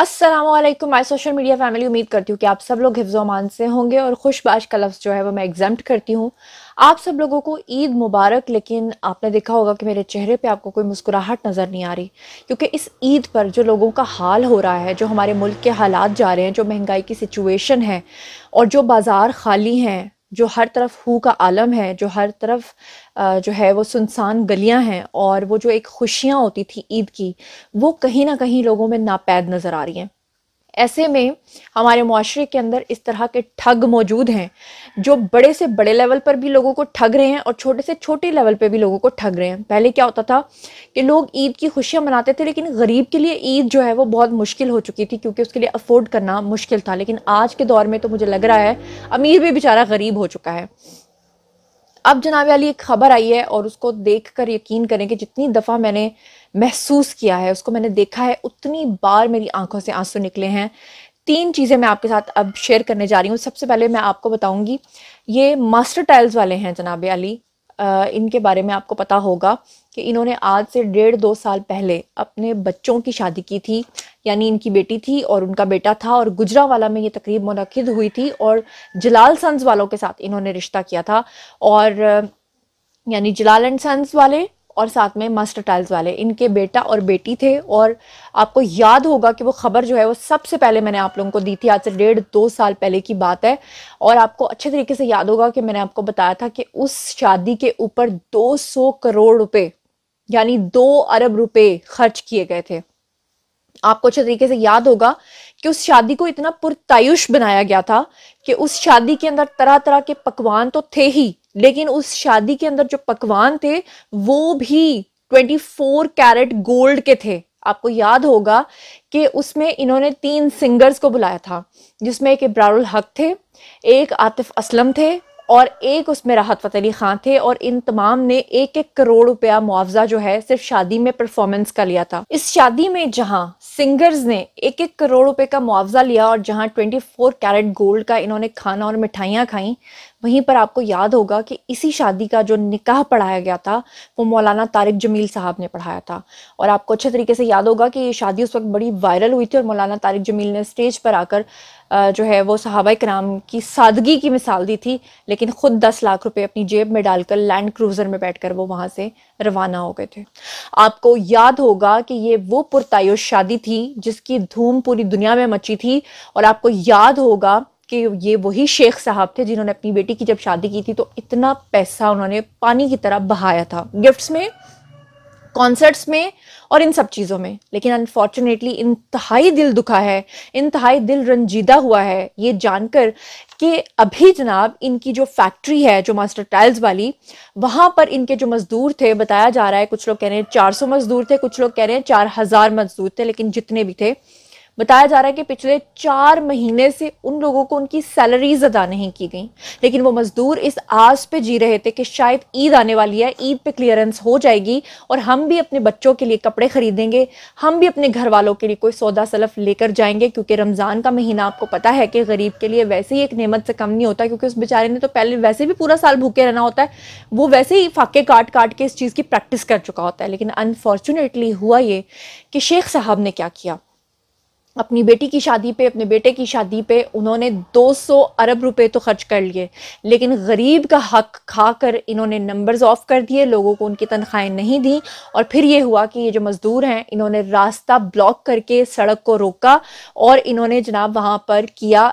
Aslam my social media family उम्मीद करती हूँ कि आप सब लोग अमान से होंगे और खुशबाश का लफ्ज़ जो है वो मैं एग्जाम्प्ट करती हूँ आप सब लोगों को ईद मुबारक लेकिन आपने देखा होगा कि मेरे चेहरे पे आपको कोई मुस्कुराहट नज़र नहीं आ रही क्योंकि इस ईद पर जो लोगों का हाल हो रहा है जो हमारे मुल्क के हालात जा रहे हैं जो महंगाई की सिचुएशन है और जो बाज़ार खाली हैं जो हर तरफ हु का आलम है जो हर तरफ जो है वो सुनसान गलियां हैं और वो जो एक खुशियाँ होती थी ईद की वो कहीं ना कहीं लोगों में नापैद नज़र आ रही हैं ऐसे में हमारे माशरे के अंदर इस तरह के ठग मौजूद हैं जो बड़े से बड़े लेवल पर भी लोगों को ठग रहे हैं और छोटे से छोटे लेवल पर भी लोगों को ठग रहे हैं पहले क्या होता था कि लोग ईद की खुशियाँ मनाते थे लेकिन गरीब के लिए ईद जो है वो बहुत मुश्किल हो चुकी थी क्योंकि उसके लिए अफोर्ड करना मुश्किल था लेकिन आज के दौर में तो मुझे लग रहा है अमीर भी बेचारा गरीब हो चुका है अब जनाब अली एक खबर आई है और उसको देख कर यकीन करें कि जितनी दफ़ा मैंने महसूस किया है उसको मैंने देखा है उतनी बार मेरी आंखों से आंसू निकले हैं तीन चीज़ें मैं आपके साथ अब शेयर करने जा रही हूँ सबसे पहले मैं आपको बताऊँगी ये मास्टर टाइल्स वाले हैं जनाब अली इनके बारे में आपको पता होगा कि इन्होंने आज से डेढ़ दो साल पहले अपने बच्चों की शादी की थी यानी इनकी बेटी थी और उनका बेटा था और गुजरा वाला में ये तकरीब मनद हुई थी और जलाल सन्स वालों के साथ इन्होंने रिश्ता किया था और यानी जलाल एंड सन्स वाले और साथ में मस्ट टाइल्स वाले इनके बेटा और बेटी थे और आपको याद होगा कि वो ख़बर जो है वो सबसे पहले मैंने आप लोगों को दी थी आज से डेढ़ दो साल पहले की बात है और आपको अच्छे तरीके से याद होगा कि मैंने आपको बताया था कि उस शादी के ऊपर 200 करोड़ रुपए यानी दो अरब रुपए खर्च किए गए थे आपको अच्छे तरीके से याद होगा कि उस शादी को इतना पुरतायुष बनाया गया था कि उस शादी के अंदर तरह तरह के पकवान तो थे ही लेकिन उस शादी के अंदर जो पकवान थे वो भी 24 कैरेट गोल्ड के थे आपको याद होगा कि उसमें इन्होंने तीन सिंगर्स को बुलाया था जिसमें एक इब्रारुल हक थे एक आतिफ असलम थे और एक उसमें राहत फ़तेह अली ख़ान थे और इन तमाम ने एक एक करोड़ रुपया मुआवजा जो है सिर्फ शादी में परफॉर्मेंस का लिया था इस शादी में जहाँ सिंगर्स ने एक एक करोड़ रुपए का मुआवजा लिया और जहाँ ट्वेंटी फोर कैरेट गोल्ड का इन्होंने खाना और मिठाइयाँ खाई वहीं पर आपको याद होगा कि इसी शादी का जो निकाह पढ़ाया गया था वो मौलाना तारिक जमील साहब ने पढ़ाया था और आपको अच्छे तरीके से याद होगा कि ये शादी उस वक्त बड़ी वायरल हुई थी और मौलाना तारिक जमील ने स्टेज पर आकर जो है वो सहाबा कराम की सादगी की मिसाल दी थी लेकिन ख़ुद दस लाख रुपए अपनी जेब में डालकर लैंड क्रूज़र में बैठकर वो वहाँ से रवाना हो गए थे आपको याद होगा कि ये वो पुरतायुश शादी थी जिसकी धूम पूरी दुनिया में मची थी और आपको याद होगा कि ये वही शेख साहब थे जिन्होंने अपनी बेटी की जब शादी की थी तो इतना पैसा उन्होंने पानी की तरह बहाया था गिफ्ट्स में कॉन्सर्ट्स में और इन सब चीज़ों में लेकिन अनफॉर्चुनेटली इंतहाई दिल दुखा है इंतहाई दिल रंजीदा हुआ है ये जानकर कि अभी जनाब इनकी जो फैक्ट्री है जो मास्टर टाइल्स वाली वहाँ पर इनके जो मज़दूर थे बताया जा रहा है कुछ लोग कह रहे हैं 400 मज़दूर थे कुछ लोग कह रहे हैं 4000 मज़दूर थे लेकिन जितने भी थे बताया जा रहा है कि पिछले चार महीने से उन लोगों को उनकी सैलरीज अदा नहीं की गई लेकिन वो मजदूर इस आस पे जी रहे थे कि शायद ईद आने वाली है ईद पे क्लियरेंस हो जाएगी और हम भी अपने बच्चों के लिए कपड़े खरीदेंगे हम भी अपने घर वालों के लिए कोई सौदा सलफ लेकर जाएंगे क्योंकि रमज़ान का महीना आपको पता है कि गरीब के लिए वैसे ही एक नियमत से कम नहीं होता क्योंकि उस बेचारे ने तो पहले वैसे भी पूरा साल भूखे रहना होता है वो वैसे ही फाके काट काट के इस चीज़ की प्रैक्टिस कर चुका होता है लेकिन अनफॉर्चुनेटली हुआ ये कि शेख साहब ने क्या किया अपनी बेटी की शादी पे अपने बेटे की शादी पे उन्होंने 200 अरब रुपए तो खर्च कर लिए लेकिन गरीब का हक खाकर इन्होंने नंबर्स ऑफ कर दिए लोगों को उनकी तनख्वाहें नहीं दी और फिर ये हुआ कि ये जो मज़दूर हैं इन्होंने रास्ता ब्लॉक करके सड़क को रोका और इन्होंने जनाब वहाँ पर किया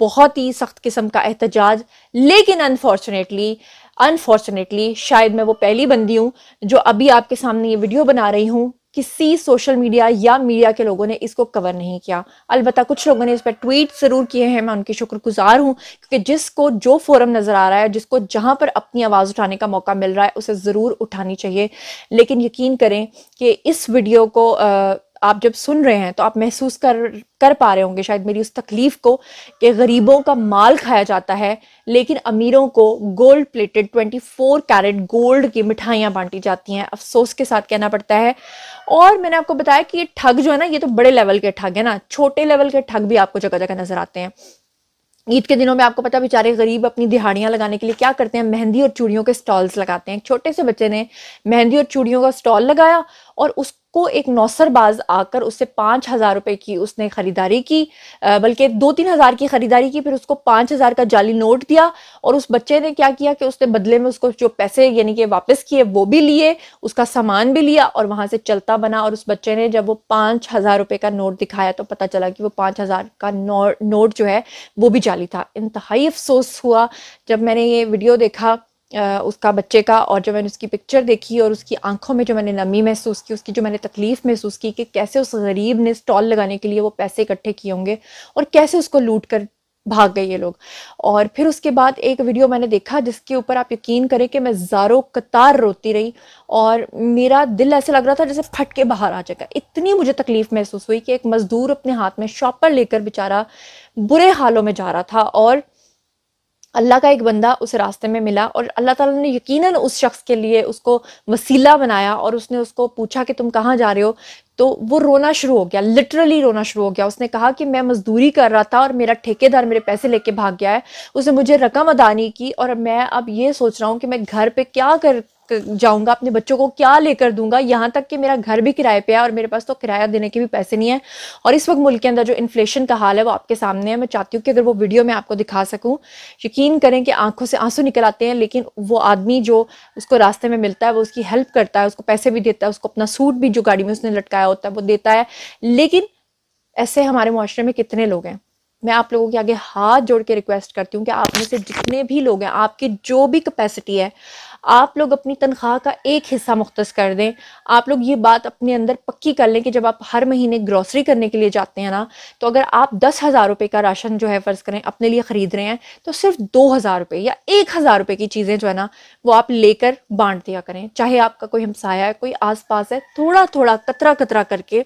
बहुत ही सख्त किस्म का एहतजाज लेकिन अनफॉर्चुनेटली अनफॉर्चुनेटली शायद मैं वो पहली बंदी हूँ जो अभी आपके सामने ये वीडियो बना रही हूँ किसी सोशल मीडिया या मीडिया के लोगों ने इसको कवर नहीं किया अलबत्त कुछ लोगों ने इस पर ट्वीट ज़रूर किए हैं मैं उनकी शुक्रगुजार हूँ क्योंकि जिसको जो फोरम नज़र आ रहा है जिसको जहाँ पर अपनी आवाज़ उठाने का मौका मिल रहा है उसे ज़रूर उठानी चाहिए लेकिन यकीन करें कि इस वीडियो को आ, आप जब सुन रहे हैं तो आप महसूस कर कर पा रहे होंगे शायद मेरी उस तकलीफ़ को कि गरीबों का माल खाया जाता है लेकिन अमीरों को गोल्ड प्लेटेड 24 कैरेट गोल्ड की मिठाइयाँ बांटी जाती हैं अफसोस के साथ कहना पड़ता है और मैंने आपको बताया कि ये ठग जो है ना ये तो बड़े लेवल के ठग है ना छोटे लेवल के ठग भी आपको जगह जगह नजर आते हैं ईद के दिनों में आपको पता बेचारे गरीब अपनी दिहाड़ियाँ लगाने के लिए क्या करते हैं मेहंदी और चूड़ियों के स्टॉल्स लगाते हैं छोटे से बच्चे ने मेहंदी और चूड़ियों का स्टॉल लगाया और उसको एक नौसरबाज आकर उससे पाँच हज़ार रुपये की उसने ख़रीदारी की बल्कि दो तीन हज़ार की ख़रीदारी की फिर उसको पाँच हज़ार का जाली नोट दिया और उस बच्चे ने क्या किया कि उसने बदले में उसको जो पैसे यानी कि वापस किए वो भी लिए उसका सामान भी लिया और वहाँ से चलता बना और उस बच्चे ने जब वो पाँच हज़ार रुपये का नोट दिखाया तो पता चला कि वो पाँच हज़ार का नोट जो है वो भी जाली था इंतहाई अफसोस हुआ जब मैंने ये वीडियो देखा उसका बच्चे का और जो मैंने उसकी पिक्चर देखी और उसकी आंखों में जो मैंने नमी महसूस की उसकी जो मैंने तकलीफ़ महसूस की कि कैसे उस गरीब ने स्टॉल लगाने के लिए वो पैसे इकट्ठे किए होंगे और कैसे उसको लूट कर भाग गए ये लोग और फिर उसके बाद एक वीडियो मैंने देखा जिसके ऊपर आप यकीन करें कि मैं ज़ारो कतार रोती रही और मेरा दिल ऐसे लग रहा था जैसे फट के बाहर आ जाएगा इतनी मुझे तकलीफ़ महसूस हुई कि एक मज़दूर अपने हाथ में शॉपर लेकर बेचारा बुरे हालों में जा रहा था और अल्लाह का एक बंदा उस रास्ते में मिला और अल्लाह ताला ने यकीनन उस शख्स के लिए उसको वसीला बनाया और उसने उसको पूछा कि तुम कहाँ जा रहे हो तो वो रोना शुरू हो गया लिटरली रोना शुरू हो गया उसने कहा कि मैं मजदूरी कर रहा था और मेरा ठेकेदार मेरे पैसे लेके भाग गया है उसने मुझे रकम अदा नहीं की और मैं अब ये सोच रहा हूँ कि मैं घर पर क्या कर जाऊंगा अपने बच्चों को क्या लेकर दूंगा यहाँ तक कि मेरा घर भी किराए पे है और मेरे पास तो किराया देने के भी पैसे नहीं है और इस वक्त मुल्क के अंदर जो इन्फ्लेशन का हाल है वो आपके सामने है मैं चाहती हूँ कि अगर वो वीडियो में आपको दिखा सकूँ यकीन करें कि आंखों से आंसू निकल आते हैं लेकिन वो आदमी जो उसको रास्ते में मिलता है वो उसकी हेल्प करता है उसको पैसे भी देता है उसको अपना सूट भी जो गाड़ी में उसने लटकाया होता है वो देता है लेकिन ऐसे हमारे माशरे में कितने लोग हैं मैं आप लोगों के आगे हाथ जोड़ के रिक्वेस्ट करती हूँ कि आप में से जितने भी लोग हैं आपकी जो भी कैपेसिटी है आप लोग अपनी तनख्वाह का एक हिस्सा मुख्त कर दें आप लोग ये बात अपने अंदर पक्की कर लें कि जब आप हर महीने ग्रॉसरी करने के लिए जाते हैं ना तो अगर आप दस हज़ार रुपये का राशन जो है फ़र्ज़ करें अपने लिए ख़रीद रहे हैं तो सिर्फ दो हज़ार रुपये या एक हज़ार रुपये की चीज़ें जो है ना वो आप लेकर बांट दिया करें चाहे आपका कोई हमसाया है कोई आस पास है थोड़ा थोड़ा कतरा कतरा करके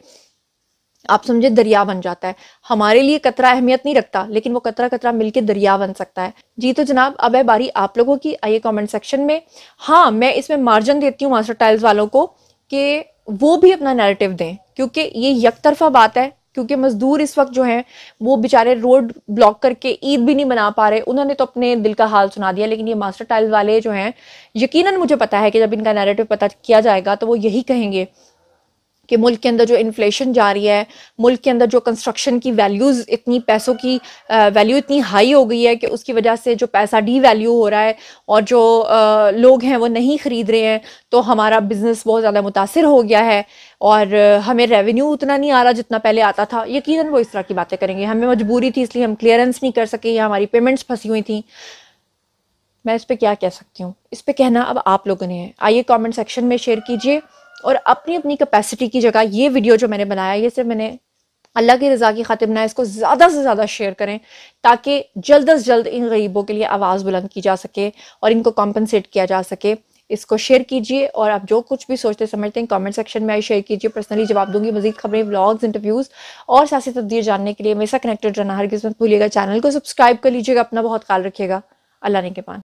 आप समझे दरिया बन जाता है हमारे लिए कतरा अहमियत नहीं रखता लेकिन वो कतरा कतरा मिलके दरिया बन सकता है जी तो जनाब अब है बारी आप लोगों की आइए कमेंट सेक्शन में हाँ मैं इसमें मार्जिन देती हूँ मास्टर टाइल्स वालों को कि वो भी अपना नैरेटिव दें क्योंकि ये तरफा बात है क्योंकि मजदूर इस वक्त जो हैं वो बेचारे रोड ब्लॉक करके ईद भी नहीं मना पा रहे उन्होंने तो अपने दिल का हाल सुना दिया लेकिन ये मास्टर टाइल्स वाले जो हैं यकीनन मुझे पता है कि जब इनका नैरेटिव पता किया जाएगा तो वो यही कहेंगे कि मुल्क के अंदर जो इन्फ्लेशन जा रही है मुल्क के अंदर जो कंस्ट्रक्शन की वैल्यूज़ इतनी पैसों की वैल्यू इतनी हाई हो गई है कि उसकी वजह से जो पैसा डी वैल्यू हो रहा है और जो लोग हैं वो नहीं ख़रीद रहे हैं तो हमारा बिज़नेस बहुत ज़्यादा मुतासर हो गया है और हमें रेवेन्यू उतना नहीं आ रहा जितना पहले आता था यकीन वो इस तरह की बातें करेंगे हमें मजबूरी थी इसलिए हम क्लियरेंस नहीं कर सके या हमारी पेमेंट्स फंसी हुई थी मैं इस पर क्या कह सकती हूँ इस पर कहना अब आप लोगों ने आइए कॉमेंट सेक्शन में शेयर कीजिए और अपनी अपनी कैपेसिटी की जगह ये वीडियो जो मैंने बनाया ये सिर्फ मैंने अल्लाह की रज़ा की खातिर बनाया इसको ज़्यादा से ज़्यादा शेयर करें ताकि जल्द अज जल्द इन गरीबों के लिए आवाज़ बुलंद की जा सके और इनको कॉम्पनसेट किया जा सके इसको शेयर कीजिए और आप जो कुछ भी सोचते समझते हैं कमेंट सेक्शन में आई शेयर कीजिए पर्सनली जवाब दूंगी मजीद खबरें ब्लॉग्स इंटरव्यूज़ और सियासी तब्दील जानने के लिए मेरे साथ कनेक्टेड रहना हर किस्मत भूलिएगा चैनल को सब्सक्राइब कर लीजिएगा अपना बहुत ख्याल रखिएगा अल्लाह ने के पान